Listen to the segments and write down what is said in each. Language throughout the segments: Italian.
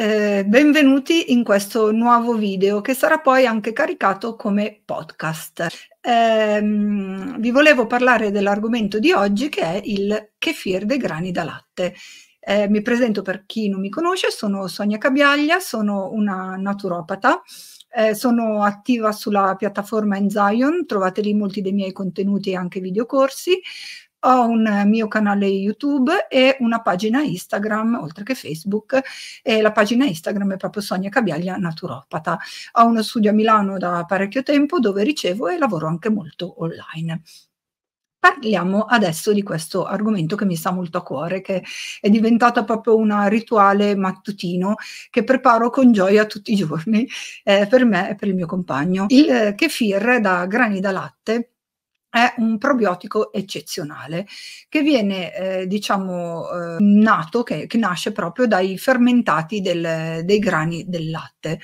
eh, benvenuti in questo nuovo video che sarà poi anche caricato come podcast. Eh, vi volevo parlare dell'argomento di oggi che è il kefir dei grani da latte. Eh, mi presento per chi non mi conosce, sono Sonia Cabiaglia, sono una naturopata. Eh, sono attiva sulla piattaforma Enzion, trovate lì molti dei miei contenuti e anche videocorsi ho un mio canale YouTube e una pagina Instagram, oltre che Facebook, e la pagina Instagram è proprio Sonia Cabiaglia Naturopata. Ho uno studio a Milano da parecchio tempo dove ricevo e lavoro anche molto online. Parliamo adesso di questo argomento che mi sta molto a cuore, che è diventato proprio un rituale mattutino che preparo con gioia tutti i giorni eh, per me e per il mio compagno. Il eh, kefir da grani da latte è un probiotico eccezionale che viene, eh, diciamo, eh, nato, che, che, nasce proprio dai fermentati del, dei grani del latte.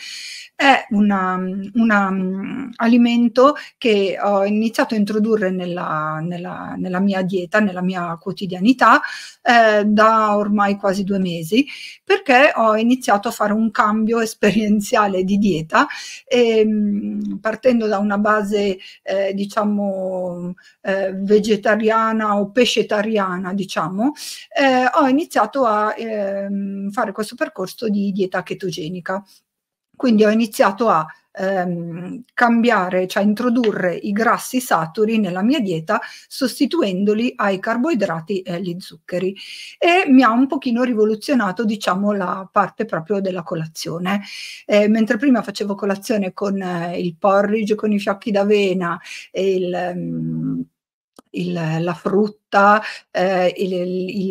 È un mm, alimento che ho iniziato a introdurre nella, nella, nella mia dieta, nella mia quotidianità, eh, da ormai quasi due mesi, perché ho iniziato a fare un cambio esperienziale di dieta, e, ehm, partendo da una base, eh, diciamo, eh, vegetariana o pescetariana, diciamo, eh, ho iniziato a eh, fare questo percorso di dieta chetogenica. Quindi ho iniziato a ehm, cambiare, cioè introdurre i grassi saturi nella mia dieta sostituendoli ai carboidrati e agli zuccheri e mi ha un pochino rivoluzionato diciamo la parte proprio della colazione. Eh, mentre prima facevo colazione con eh, il porridge, con i fiocchi d'avena e il... Ehm, il, la frutta frutta, eh, il,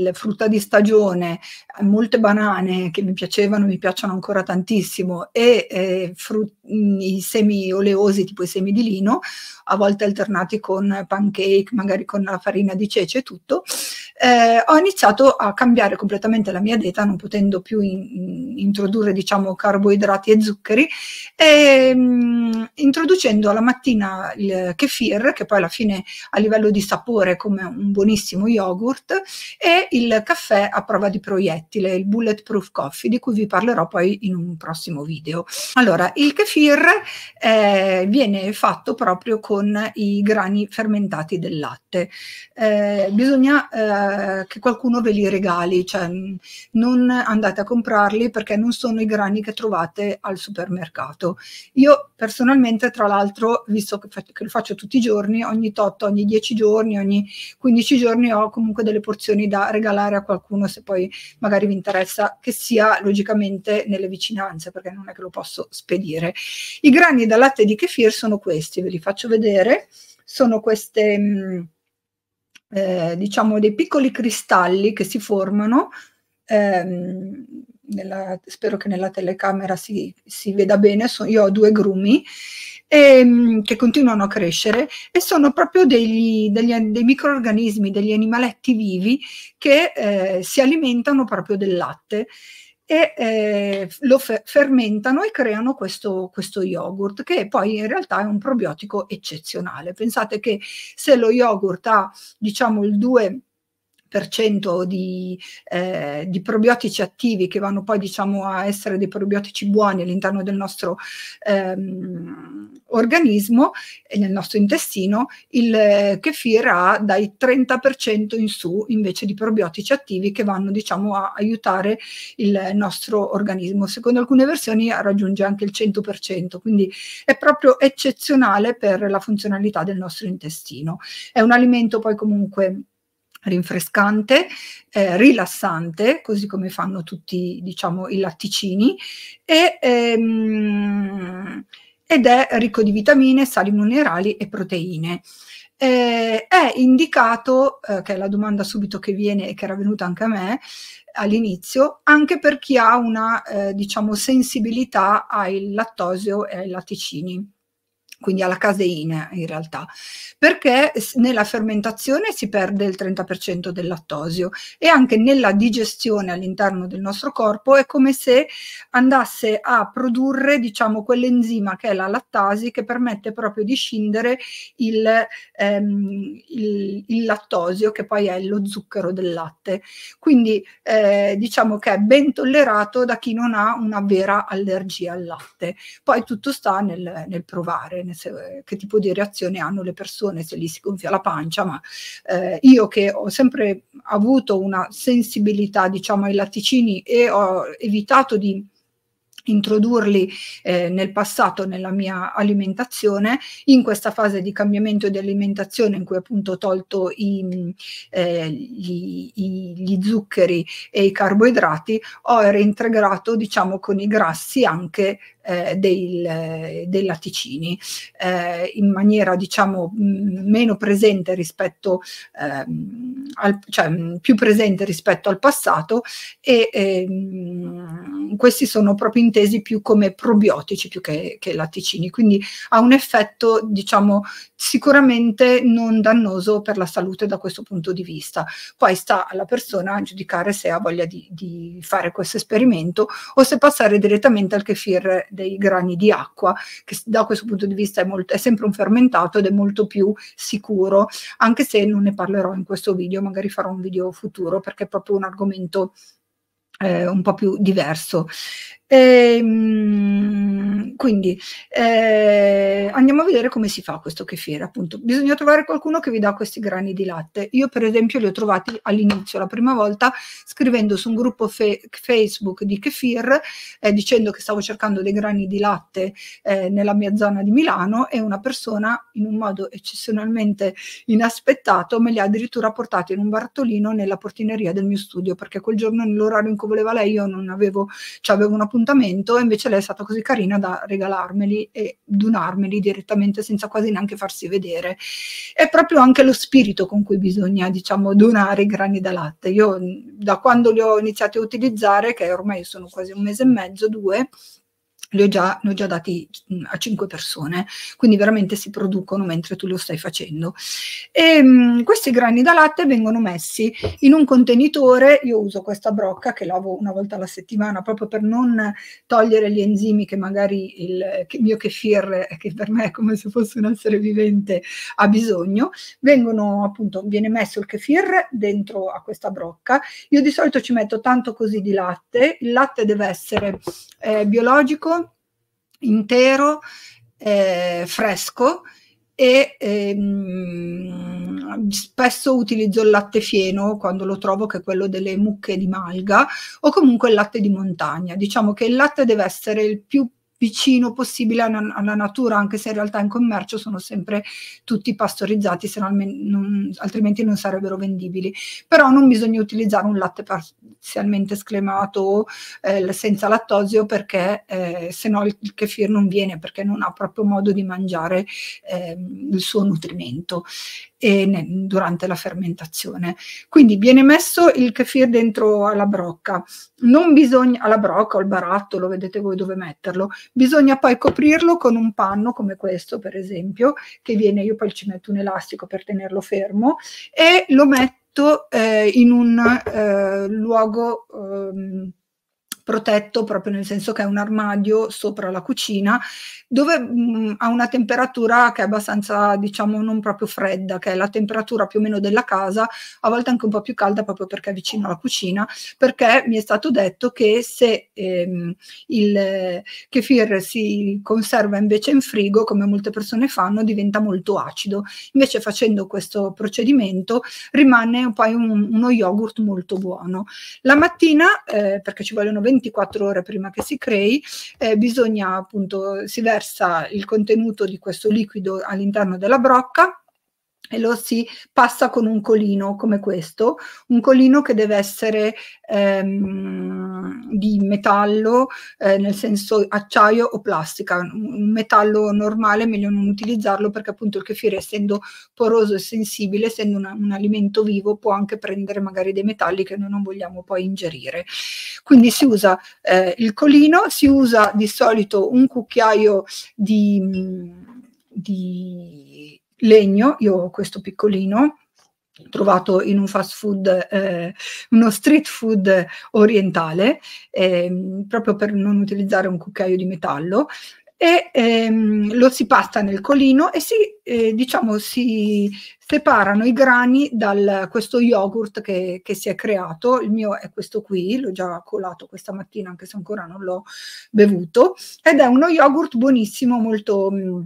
il, frutta di stagione, molte banane che mi piacevano, mi piacciono ancora tantissimo, e eh, frut- i semi oleosi tipo i semi di lino, a volte alternati con pancake, magari con la farina di cece e tutto, eh, ho iniziato a cambiare completamente la mia dieta, non potendo più in, introdurre diciamo carboidrati e zuccheri, e, mh, mm, introducendo alla mattina il kefir, che poi alla fine a livello di sapore come un buonissimo buonissimo yogurt e il caffè a prova di proiettile, il Bulletproof Coffee, di cui vi parlerò poi in un prossimo video. Allora, il kefir eh, viene fatto proprio con i grani fermentati del latte. Eh, bisogna eh, che qualcuno ve li regali, cioè non andate a comprarli perché non sono i grani che trovate al supermercato. Io personalmente, tra l'altro, visto che, che lo faccio tutti i giorni, ogni tot, ogni 10 giorni, ogni 15 giorni, giorni ho comunque delle porzioni da regalare a qualcuno se poi magari vi interessa che sia logicamente nelle vicinanze perché non è che lo posso spedire. I grani da latte di kefir sono questi, ve li faccio vedere, sono queste mh, mm, eh, diciamo dei piccoli cristalli che si formano ehm, nella, spero che nella telecamera si, si veda bene, so, io ho due grumi e, ehm, che continuano a crescere e sono proprio degli, degli, dei microorganismi, degli animaletti vivi che eh, si alimentano proprio del latte e eh, lo fe- fermentano e creano questo, questo, yogurt che poi in realtà è un probiotico eccezionale. Pensate che se lo yogurt ha diciamo il 2 di, eh, di, probiotici attivi che vanno poi diciamo a essere dei probiotici buoni all'interno del nostro ehm, organismo e nel nostro intestino il eh, kefir ha dai 30% in su invece di probiotici attivi che vanno diciamo a aiutare il nostro organismo. Secondo alcune versioni raggiunge anche il 100%, quindi è proprio eccezionale per la funzionalità del nostro intestino. È un alimento poi comunque rinfrescante, eh, rilassante, così come fanno tutti diciamo, i latticini, e ehm, ed è ricco di vitamine, sali minerali e proteine. Eh, è indicato, eh, che è la domanda subito che viene e che era venuta anche a me all'inizio, anche per chi ha una eh, diciamo sensibilità al lattosio e ai latticini quindi alla caseina in realtà, perché nella fermentazione si perde il 30% del lattosio e anche nella digestione all'interno del nostro corpo è come se andasse a produrre, diciamo, quell'enzima che è la lattasi che permette proprio di scindere il, ehm, il, il lattosio che poi è lo zucchero del latte. Quindi eh, diciamo che è ben tollerato da chi non ha una vera allergia al latte. Poi tutto sta nel, nel provare, nel se, che tipo di reazione hanno le persone se gli si gonfia la pancia, ma eh, io che ho sempre avuto una sensibilità diciamo ai latticini e ho evitato di introdurli eh, nel passato nella mia alimentazione, in questa fase di cambiamento di alimentazione in cui appunto ho tolto i, eh, gli, i, gli, zuccheri e i carboidrati, ho reintegrato diciamo con i grassi anche eh, dei, dei latticini eh, in maniera diciamo meno presente rispetto ehm, al, cioè più presente rispetto al passato e ehm, questi sono proprio intesi più come probiotici più che, che latticini, quindi ha un effetto diciamo sicuramente non dannoso per la salute da questo punto di vista. Poi sta alla persona giudicare se ha voglia di, di fare questo esperimento o se passare direttamente al kefir dei grani di acqua, che da questo punto di vista è, molto, è sempre un fermentato ed è molto più sicuro, anche se non ne parlerò in questo video, magari farò un video futuro perché è proprio un argomento eh, un po' più diverso. E, ehm, quindi eh, andiamo a vedere come si fa questo kefir. Appunto, bisogna trovare qualcuno che vi dà questi grani di latte. Io, per esempio, li ho trovati all'inizio, la prima volta, scrivendo su un gruppo fe- Facebook di kefir, eh, dicendo che stavo cercando dei grani di latte eh, nella mia zona di Milano e una persona, in un modo eccezionalmente inaspettato, me li ha addirittura portati in un bartolino nella portineria del mio studio, perché quel giorno, nell'orario in cui voleva lei, io non avevo, cioè avevo un appuntamento e invece lei è stata così carina da regalarmeli e donarmeli direttamente senza quasi neanche farsi vedere. È proprio anche lo spirito con cui bisogna, diciamo, donare i grani da latte. Io mm, da quando li ho iniziati a utilizzare, che ormai sono quasi un mese e mezzo, due, li ho già, li ho già dati mm, a 5 persone, quindi veramente si producono mentre tu lo stai facendo. E, ehm, mh, questi grani da latte vengono messi in un contenitore, io uso questa brocca che lavo una volta alla settimana proprio per non togliere gli enzimi che magari il che mio kefir, eh, che per me è come se fosse un essere vivente, ha bisogno. Vengono appunto, viene messo il kefir dentro a questa brocca, io di solito ci metto tanto così di latte, il latte deve essere eh, biologico, intero, eh, fresco e ehm, spesso utilizzo il latte fieno quando lo trovo che è quello delle mucche di malga o comunque il latte di montagna diciamo che il latte deve essere il più vicino possibile alla, natura, anche se in realtà in commercio sono sempre tutti pastorizzati, se non, non, altrimenti non sarebbero vendibili. Però non bisogna utilizzare un latte parzialmente sclemato o eh, senza lattosio perché eh, se no il kefir non viene perché non ha proprio modo di mangiare eh, il suo nutrimento e ne, durante la fermentazione. Quindi viene messo il kefir dentro alla brocca, non bisogna, alla brocca o al barattolo, vedete voi dove metterlo, bisogna poi coprirlo con un panno come questo per esempio, che viene, io poi ci metto un elastico per tenerlo fermo e lo metto eh, in un eh, luogo... Eh, protetto proprio nel senso che è un armadio sopra la cucina dove mh, mm, ha una temperatura che è abbastanza diciamo non proprio fredda che è la temperatura più o meno della casa a volte anche un po' più calda proprio perché è vicino alla cucina perché mi è stato detto che se ehm, il kefir si conserva invece in frigo come molte persone fanno diventa molto acido invece facendo questo procedimento rimane poi un, uno yogurt molto buono la mattina eh, perché ci vogliono 20 24 ore prima che si crei, eh, bisogna appunto, si versa il contenuto di questo liquido all'interno della brocca e lo si passa con un colino come questo, un colino che deve essere ehm, di metallo, eh, nel senso acciaio o plastica, un metallo normale è meglio non utilizzarlo perché appunto il kefir essendo poroso e sensibile, essendo una, un alimento vivo può anche prendere magari dei metalli che noi non vogliamo poi ingerire. Quindi si usa eh, il colino, si usa di solito un cucchiaio di, di legno, io ho questo piccolino, trovato in un fast food, eh, uno street food orientale, eh, proprio per non utilizzare un cucchiaio di metallo, e ehm, lo si pasta nel colino e si, eh, diciamo, si separano i grani da questo yogurt che, che, si è creato. Il mio è questo qui, l'ho già colato questa mattina, anche se ancora non l'ho bevuto, ed è uno yogurt buonissimo, molto... Mh, mm,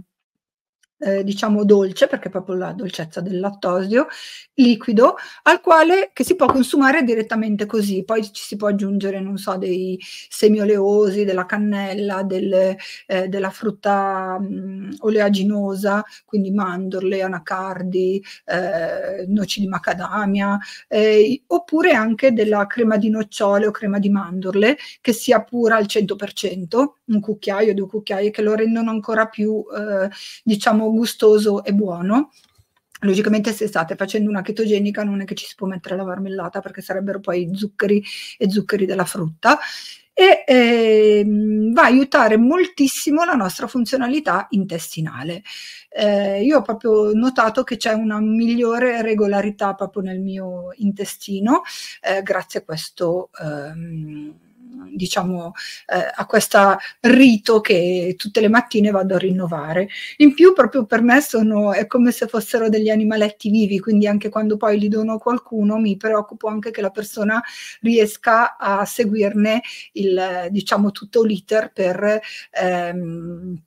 eh, diciamo dolce, perché è proprio la dolcezza del lattosio, liquido, al quale che si può consumare direttamente così, poi ci si può aggiungere, non so, dei semi oleosi, della cannella, del, eh, della frutta mh, mm, oleaginosa, quindi mandorle, anacardi, eh, noci di macadamia, eh, oppure anche della crema di nocciole o crema di mandorle, che sia pura al 100%, un cucchiaio, due cucchiai, che lo rendono ancora più, eh, diciamo, gustoso e buono. Logicamente se state facendo una chetogenica non è che ci si può mettere la marmellata perché sarebbero poi zuccheri e zuccheri della frutta e eh, va a aiutare moltissimo la nostra funzionalità intestinale. Eh, io ho proprio notato che c'è una migliore regolarità proprio nel mio intestino eh, grazie a questo. Ehm, diciamo, eh, a questo rito che tutte le mattine vado a rinnovare. In più proprio per me sono, è come se fossero degli animaletti vivi, quindi anche quando poi li dono a qualcuno mi preoccupo anche che la persona riesca a seguirne il, diciamo, tutto l'iter per... Ehm,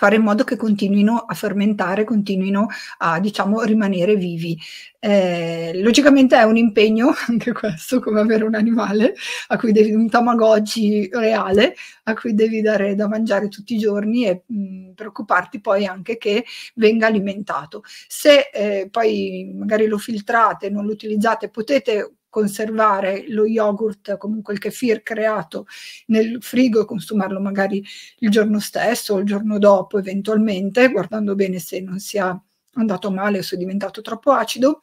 fare in modo che continuino a fermentare, continuino a diciamo rimanere vivi. Eh, logicamente è un impegno anche questo, come avere un animale a cui devi un tamagotchi reale, a cui devi dare da mangiare tutti i giorni e mh, preoccuparti poi anche che venga alimentato. Se eh, poi magari lo filtrate, non lo utilizzate, potete conservare lo yogurt, comunque il kefir creato nel frigo e consumarlo magari il giorno stesso o il giorno dopo eventualmente, guardando bene se non sia andato male o se è diventato troppo acido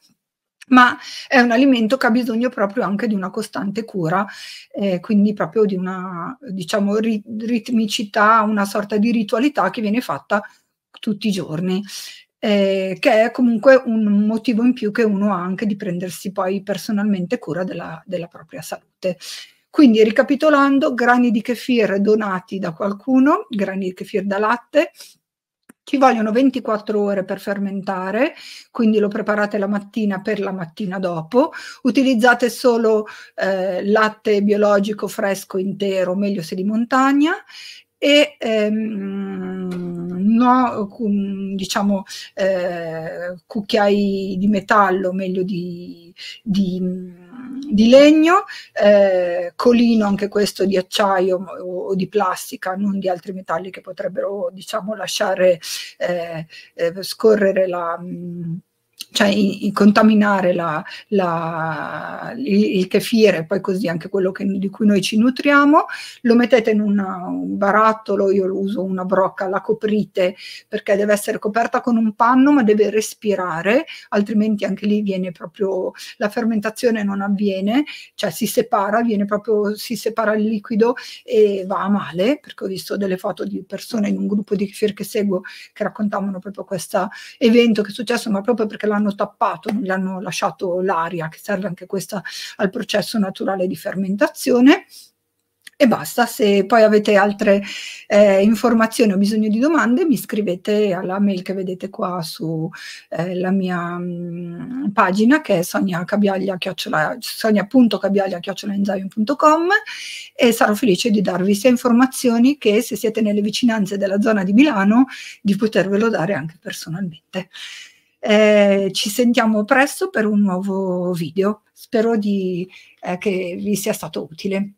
ma è un alimento che ha bisogno proprio anche di una costante cura, eh, quindi proprio di una diciamo, ritmicità, una sorta di ritualità che viene fatta tutti i giorni eh, che è comunque un motivo in più che uno ha anche di prendersi poi personalmente cura della, della propria salute. Quindi ricapitolando, grani di kefir donati da qualcuno, grani di kefir da latte, ci vogliono 24 ore per fermentare, quindi lo preparate la mattina per la mattina dopo, utilizzate solo eh, latte biologico fresco intero, meglio se di montagna, e ehm, no, diciamo eh, cucchiai di metallo, meglio di, di, di legno, eh, colino anche questo di acciaio o, o, di plastica, non di altri metalli che potrebbero diciamo, lasciare eh, eh scorrere la... Mh, cioè in, contaminare la, la, il, kefir e poi così anche quello che, di cui noi ci nutriamo, lo mettete in una, un barattolo, io lo uso una brocca, la coprite perché deve essere coperta con un panno ma deve respirare, altrimenti anche lì viene proprio la fermentazione non avviene, cioè si separa, viene proprio, si separa il liquido e va a male, perché ho visto delle foto di persone in un gruppo di kefir che seguo che raccontavano proprio questo evento che è successo, ma proprio perché la l'hanno tappato, non gli hanno lasciato l'aria, che serve anche questa al processo naturale di fermentazione e basta. Se poi avete altre eh, informazioni o bisogno di domande, mi scrivete alla mail che vedete qua sulla eh, mia mh, mm, pagina che è sonia.cabiaglia.com e sarò felice di darvi sia informazioni che se siete nelle vicinanze della zona di Milano di potervelo dare anche personalmente. Eh, ci sentiamo presto per un nuovo video. Spero di, eh, che vi sia stato utile.